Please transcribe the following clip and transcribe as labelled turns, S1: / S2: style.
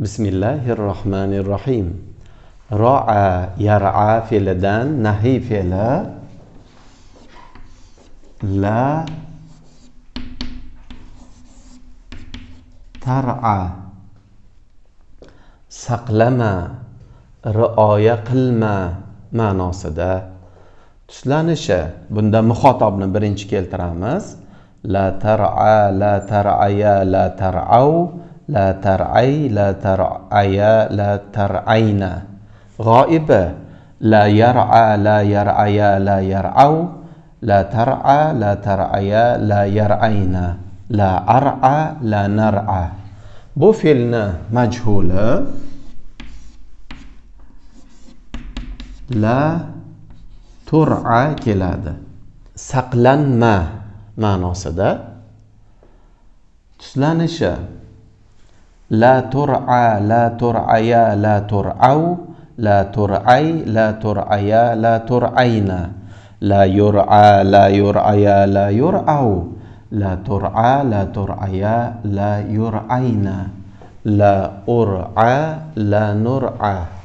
S1: bismillahi rohmanir rohim roa yara fe'lidan nahiy fe'li la tara saqlama rioya qilma ma'nosida tuslanishi bunda muxotobni birinchi keltiramiz la tara la taraya la tarau لا ترعي لا ترعيا لا ترعينا غائبة لا يرعى لا يرعيا لا يرعوا لا ترعى لا ترعيا لا يرعينا لا أرعى لا نرعى بوفيلنا مجهولة لا ترعى كلادة سقلا ما ما نوصده تسلانشا لا ترعى لا ترعيا لا ترعوا لا ترعي لا ترعيا لا ترعينا لا يرعى لا يرعيا لا يرعوا لا ترعى لا ترعيا لا يرعينا لا أرعى لا نرعى